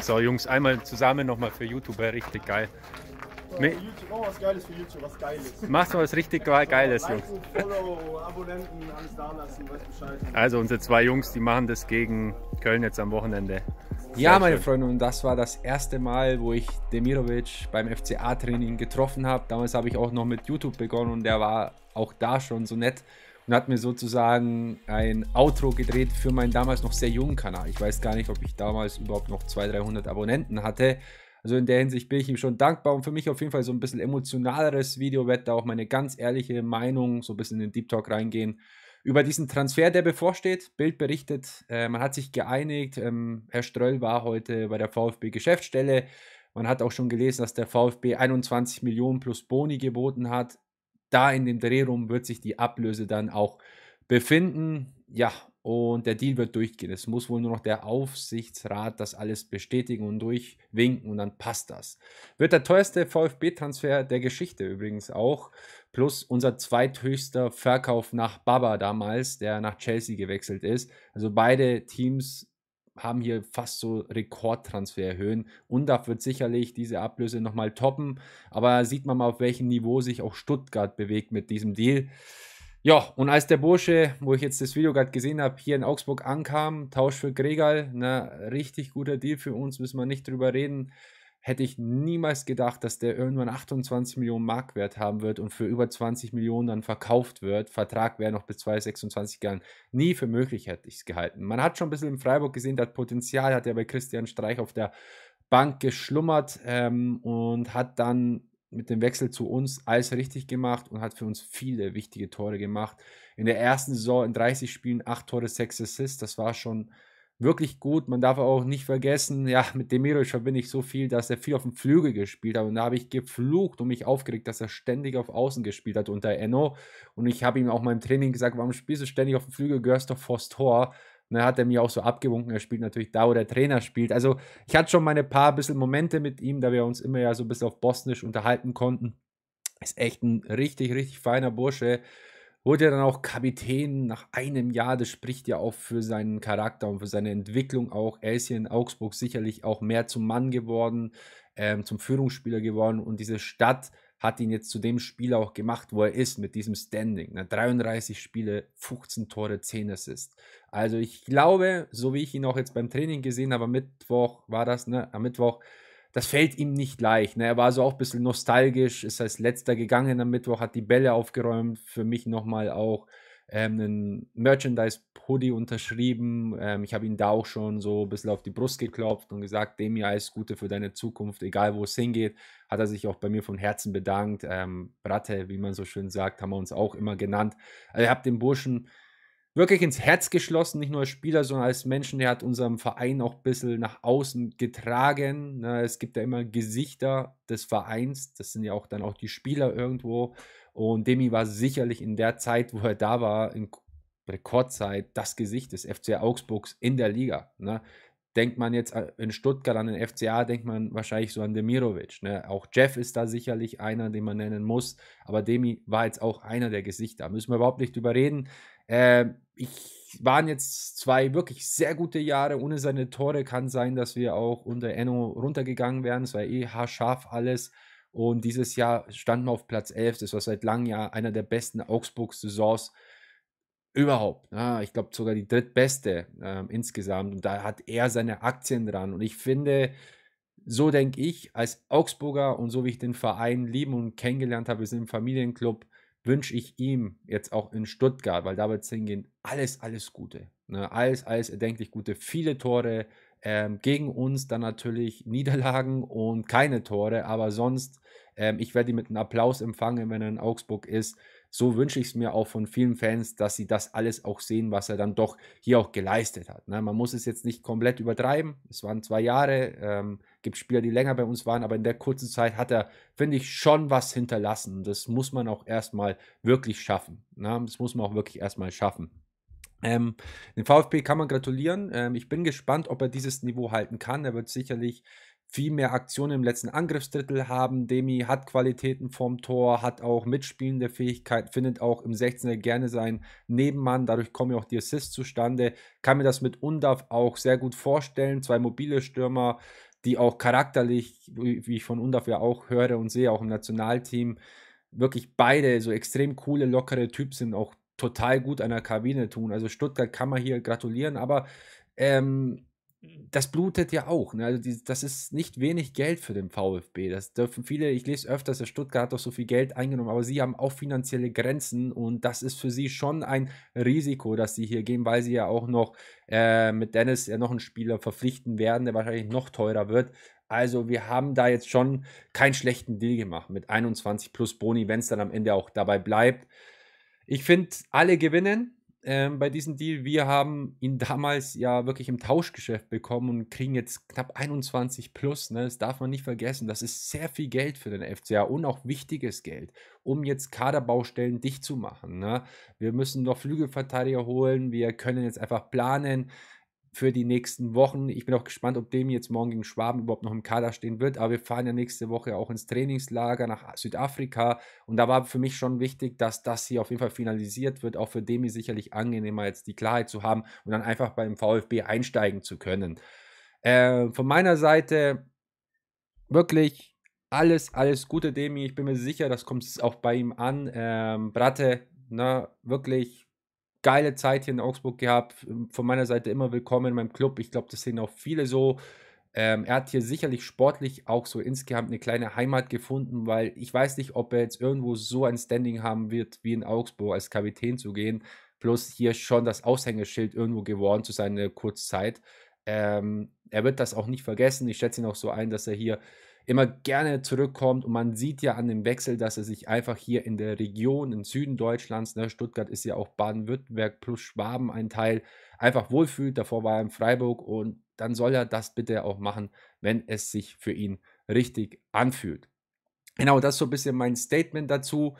So, Jungs, einmal zusammen nochmal für YouTuber, richtig geil. Ja, oh, was Geiles für YouTube, was Geiles. Machst du was richtig Geiles, Jungs. Follow, Abonnenten, alles da lassen, also unsere zwei Jungs, die machen das gegen Köln jetzt am Wochenende. Sehr ja, meine schön. Freunde, und das war das erste Mal, wo ich Demirovic beim FCA-Training getroffen habe. Damals habe ich auch noch mit YouTube begonnen und der war auch da schon so nett und hat mir sozusagen ein Outro gedreht für meinen damals noch sehr jungen Kanal. Ich weiß gar nicht, ob ich damals überhaupt noch 200, 300 Abonnenten hatte. Also in der Hinsicht bin ich ihm schon dankbar und für mich auf jeden Fall so ein bisschen emotionaleres Video, werde da auch meine ganz ehrliche Meinung so ein bisschen in den Deep Talk reingehen. Über diesen Transfer, der bevorsteht, Bild berichtet, äh, man hat sich geeinigt. Ähm, Herr Ströll war heute bei der VfB-Geschäftsstelle. Man hat auch schon gelesen, dass der VfB 21 Millionen plus Boni geboten hat da in dem Dreh wird sich die Ablöse dann auch befinden. Ja, und der Deal wird durchgehen. Es muss wohl nur noch der Aufsichtsrat das alles bestätigen und durchwinken und dann passt das. Wird der teuerste VfB-Transfer der Geschichte übrigens auch. Plus unser zweithöchster Verkauf nach Baba damals, der nach Chelsea gewechselt ist. Also beide Teams haben hier fast so Rekordtransferhöhen. Undaf wird sicherlich diese Ablöse nochmal toppen, aber sieht man mal, auf welchem Niveau sich auch Stuttgart bewegt mit diesem Deal. Ja, und als der Bursche, wo ich jetzt das Video gerade gesehen habe, hier in Augsburg ankam, Tausch für Gregal, na, richtig guter Deal für uns, müssen wir nicht drüber reden hätte ich niemals gedacht, dass der irgendwann 28 Millionen Mark wert haben wird und für über 20 Millionen dann verkauft wird. Vertrag wäre noch bis 2026 gegangen. Nie für möglich hätte ich es gehalten. Man hat schon ein bisschen in Freiburg gesehen, das Potenzial hat er bei Christian Streich auf der Bank geschlummert ähm, und hat dann mit dem Wechsel zu uns alles richtig gemacht und hat für uns viele wichtige Tore gemacht. In der ersten Saison in 30 Spielen 8 Tore, 6 Assists. Das war schon wirklich gut. Man darf auch nicht vergessen, ja, mit Demirovic verbinde ich so viel, dass er viel auf dem Flügel gespielt hat. Und da habe ich geflucht und mich aufgeregt, dass er ständig auf Außen gespielt hat unter Enno. Und ich habe ihm auch mal im Training gesagt, warum spielst du ständig auf dem Flügel, gehörst doch vors Tor. Und dann hat er mir auch so abgewunken, er spielt natürlich da, wo der Trainer spielt. Also ich hatte schon meine paar bisschen Momente mit ihm, da wir uns immer ja so ein bisschen auf Bosnisch unterhalten konnten. Ist echt ein richtig, richtig feiner Bursche wurde er dann auch Kapitän nach einem Jahr. Das spricht ja auch für seinen Charakter und für seine Entwicklung auch. Er ist hier in Augsburg sicherlich auch mehr zum Mann geworden, ähm, zum Führungsspieler geworden und diese Stadt hat ihn jetzt zu dem Spieler auch gemacht, wo er ist, mit diesem Standing. Na, ne? 33 Spiele, 15 Tore, 10 Assists. Also ich glaube, so wie ich ihn auch jetzt beim Training gesehen habe, am Mittwoch war das, ne, am Mittwoch das fällt ihm nicht leicht. Ne? Er war so auch ein bisschen nostalgisch, ist als letzter gegangen am Mittwoch, hat die Bälle aufgeräumt, für mich nochmal auch ähm, einen Merchandise-Hoodie unterschrieben. Ähm, ich habe ihn da auch schon so ein bisschen auf die Brust geklopft und gesagt, dem Jahr ist Gute für deine Zukunft, egal wo es hingeht. Hat er sich auch bei mir von Herzen bedankt. Ähm, Bratte, wie man so schön sagt, haben wir uns auch immer genannt. Also ich habe den Burschen wirklich ins Herz geschlossen, nicht nur als Spieler, sondern als Menschen. Der hat unseren Verein auch ein bisschen nach außen getragen. Ne? Es gibt ja immer Gesichter des Vereins, das sind ja auch dann auch die Spieler irgendwo. Und Demi war sicherlich in der Zeit, wo er da war, in Rekordzeit das Gesicht des FCA Augsburgs in der Liga. Ne? Denkt man jetzt äh, in Stuttgart an den FCA, denkt man wahrscheinlich so an Demirovic. Ne? Auch Jeff ist da sicherlich einer, den man nennen muss. Aber Demi war jetzt auch einer der Gesichter. Müssen wir überhaupt nicht drüber reden. Ähm, ich waren jetzt zwei wirklich sehr gute Jahre. Ohne seine Tore kann sein, dass wir auch unter Enno runtergegangen wären. Es war eh haarscharf alles. Und dieses Jahr standen wir auf Platz 11. Das war seit langem ja einer der besten Augsburg-Saisons überhaupt. Ja, ich glaube sogar die drittbeste äh, insgesamt. Und da hat er seine Aktien dran. Und ich finde, so denke ich als Augsburger und so wie ich den Verein lieben und kennengelernt habe, wir sind im Familienclub wünsche ich ihm jetzt auch in Stuttgart, weil da wird es hingehen, alles, alles Gute. Ne? Alles, alles erdenklich Gute. Viele Tore ähm, gegen uns, dann natürlich Niederlagen und keine Tore, aber sonst, ähm, ich werde ihn mit einem Applaus empfangen, wenn er in Augsburg ist so wünsche ich es mir auch von vielen Fans, dass sie das alles auch sehen, was er dann doch hier auch geleistet hat. Ne? Man muss es jetzt nicht komplett übertreiben. Es waren zwei Jahre, ähm, gibt Spieler, die länger bei uns waren, aber in der kurzen Zeit hat er, finde ich, schon was hinterlassen. Das muss man auch erstmal wirklich schaffen. Ne? Das muss man auch wirklich erstmal schaffen. Ähm, den VfB kann man gratulieren. Ähm, ich bin gespannt, ob er dieses Niveau halten kann. Er wird sicherlich viel mehr Aktionen im letzten Angriffsdrittel haben. Demi hat Qualitäten vom Tor, hat auch mitspielende Fähigkeit, findet auch im 16er gerne seinen Nebenmann. Dadurch kommen ja auch die Assists zustande. Kann mir das mit Undav auch sehr gut vorstellen. Zwei mobile Stürmer, die auch charakterlich, wie ich von Undav ja auch höre und sehe, auch im Nationalteam, wirklich beide so extrem coole, lockere Typen sind, auch total gut an der Kabine tun. Also Stuttgart kann man hier gratulieren, aber ähm, das blutet ja auch. Ne? Also die, das ist nicht wenig Geld für den VfB. Das dürfen viele, ich lese öfters, dass Stuttgart hat doch so viel Geld eingenommen, aber sie haben auch finanzielle Grenzen und das ist für sie schon ein Risiko, dass sie hier gehen, weil sie ja auch noch äh, mit Dennis ja noch einen Spieler verpflichten werden, der wahrscheinlich noch teurer wird. Also wir haben da jetzt schon keinen schlechten Deal gemacht mit 21 plus Boni, wenn es dann am Ende auch dabei bleibt. Ich finde, alle gewinnen ähm, bei diesem Deal. Wir haben ihn damals ja wirklich im Tauschgeschäft bekommen und kriegen jetzt knapp 21 plus. Ne? Das darf man nicht vergessen. Das ist sehr viel Geld für den FCA und auch wichtiges Geld, um jetzt Kaderbaustellen dicht zu machen. Ne? Wir müssen noch Flügelverteidiger holen. Wir können jetzt einfach planen für die nächsten Wochen. Ich bin auch gespannt, ob dem jetzt morgen gegen Schwaben überhaupt noch im Kader stehen wird. Aber wir fahren ja nächste Woche auch ins Trainingslager nach Südafrika. Und da war für mich schon wichtig, dass das hier auf jeden Fall finalisiert wird. Auch für Demi sicherlich angenehmer, jetzt die Klarheit zu haben und dann einfach beim VfB einsteigen zu können. Äh, von meiner Seite wirklich alles, alles Gute, Demi. Ich bin mir sicher, das kommt auch bei ihm an. Ähm, Bratte, na, ne, wirklich geile Zeit hier in Augsburg gehabt. Von meiner Seite immer willkommen in meinem Club. Ich glaube, das sehen auch viele so. Ähm, er hat hier sicherlich sportlich auch so insgesamt eine kleine Heimat gefunden, weil ich weiß nicht, ob er jetzt irgendwo so ein Standing haben wird, wie in Augsburg als Kapitän zu gehen. Plus hier schon das Aushängeschild irgendwo geworden zu seiner Kurzzeit. Ähm, er wird das auch nicht vergessen. Ich schätze ihn auch so ein, dass er hier immer gerne zurückkommt. Und man sieht ja an dem Wechsel, dass er sich einfach hier in der Region, im Süden Deutschlands, ne, Stuttgart ist ja auch Baden-Württemberg plus Schwaben ein Teil, einfach wohlfühlt. Davor war er in Freiburg und dann soll er das bitte auch machen, wenn es sich für ihn richtig anfühlt. Genau, das ist so ein bisschen mein Statement dazu.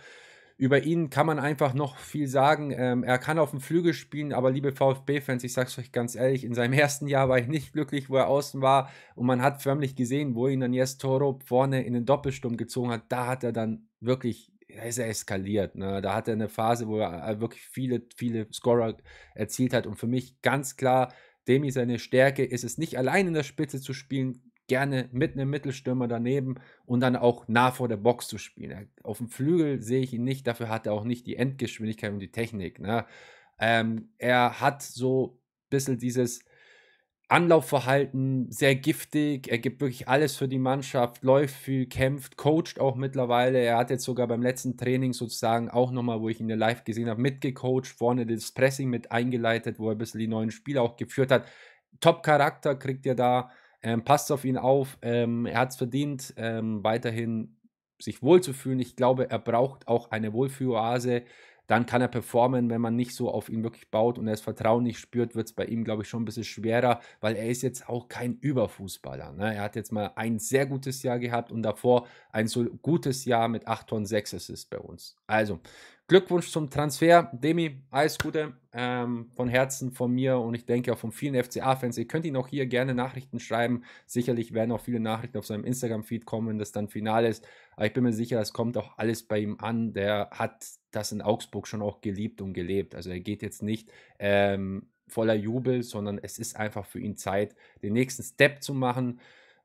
Über ihn kann man einfach noch viel sagen. Ähm, er kann auf dem Flügel spielen, aber liebe VfB-Fans, ich sage es euch ganz ehrlich, in seinem ersten Jahr war ich nicht glücklich, wo er außen war. Und man hat förmlich gesehen, wo ihn dann Jes Toro vorne in den Doppelsturm gezogen hat. Da hat er dann wirklich, da ist er eskaliert. Ne? Da hat er eine Phase, wo er äh, wirklich viele, viele Scorer erzielt hat. Und für mich ganz klar, Demi seine Stärke ist es nicht allein in der Spitze zu spielen, gerne mit einem Mittelstürmer daneben und dann auch nah vor der Box zu spielen. Auf dem Flügel sehe ich ihn nicht, dafür hat er auch nicht die Endgeschwindigkeit und die Technik. Ne? Ähm, er hat so ein bisschen dieses Anlaufverhalten, sehr giftig, er gibt wirklich alles für die Mannschaft, läuft viel, kämpft, coacht auch mittlerweile. Er hat jetzt sogar beim letzten Training sozusagen auch nochmal, wo ich ihn live gesehen habe, mitgecoacht, vorne das Pressing mit eingeleitet, wo er ein bisschen die neuen Spiele auch geführt hat. Top-Charakter kriegt ihr da ähm, passt auf ihn auf. Ähm, er hat es verdient, ähm, weiterhin sich wohlzufühlen. Ich glaube, er braucht auch eine Wohlfühloase dann kann er performen, wenn man nicht so auf ihn wirklich baut und er das Vertrauen nicht spürt, wird es bei ihm, glaube ich, schon ein bisschen schwerer, weil er ist jetzt auch kein Überfußballer. Ne? Er hat jetzt mal ein sehr gutes Jahr gehabt und davor ein so gutes Jahr mit 8 Tonnen 6 Assists bei uns. Also, Glückwunsch zum Transfer. Demi, alles Gute ähm, von Herzen von mir und ich denke auch von vielen FCA-Fans. Ihr könnt ihn auch hier gerne Nachrichten schreiben. Sicherlich werden auch viele Nachrichten auf seinem Instagram-Feed kommen, wenn das dann final ist. Aber ich bin mir sicher, das kommt auch alles bei ihm an. Der hat das in Augsburg schon auch geliebt und gelebt. Also er geht jetzt nicht ähm, voller Jubel, sondern es ist einfach für ihn Zeit, den nächsten Step zu machen.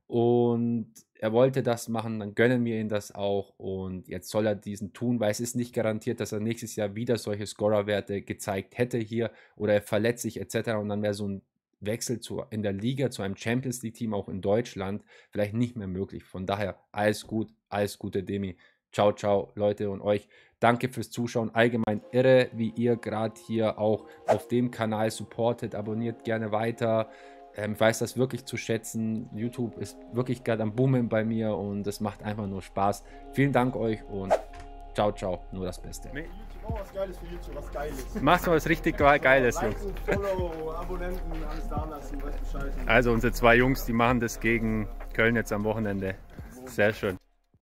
Und er wollte das machen, dann gönnen wir ihm das auch. Und jetzt soll er diesen tun, weil es ist nicht garantiert, dass er nächstes Jahr wieder solche Scorerwerte gezeigt hätte hier oder er verletzt sich etc. Und dann wäre so ein Wechsel zu, in der Liga zu einem Champions League-Team auch in Deutschland vielleicht nicht mehr möglich. Von daher alles gut, alles Gute, Demi. Ciao, ciao, Leute und euch. Danke fürs Zuschauen. Allgemein irre, wie ihr gerade hier auch auf dem Kanal supportet. Abonniert gerne weiter. Ähm, ich weiß das wirklich zu schätzen. YouTube ist wirklich gerade am Boomen bei mir und es macht einfach nur Spaß. Vielen Dank euch und Ciao, ciao. Nur das Beste. Mach mal was Geiles für YouTube, was Geiles. Mach's mal was richtig Geiles, Jungs. Also unsere zwei Jungs, die machen das gegen Köln jetzt am Wochenende. Sehr schön.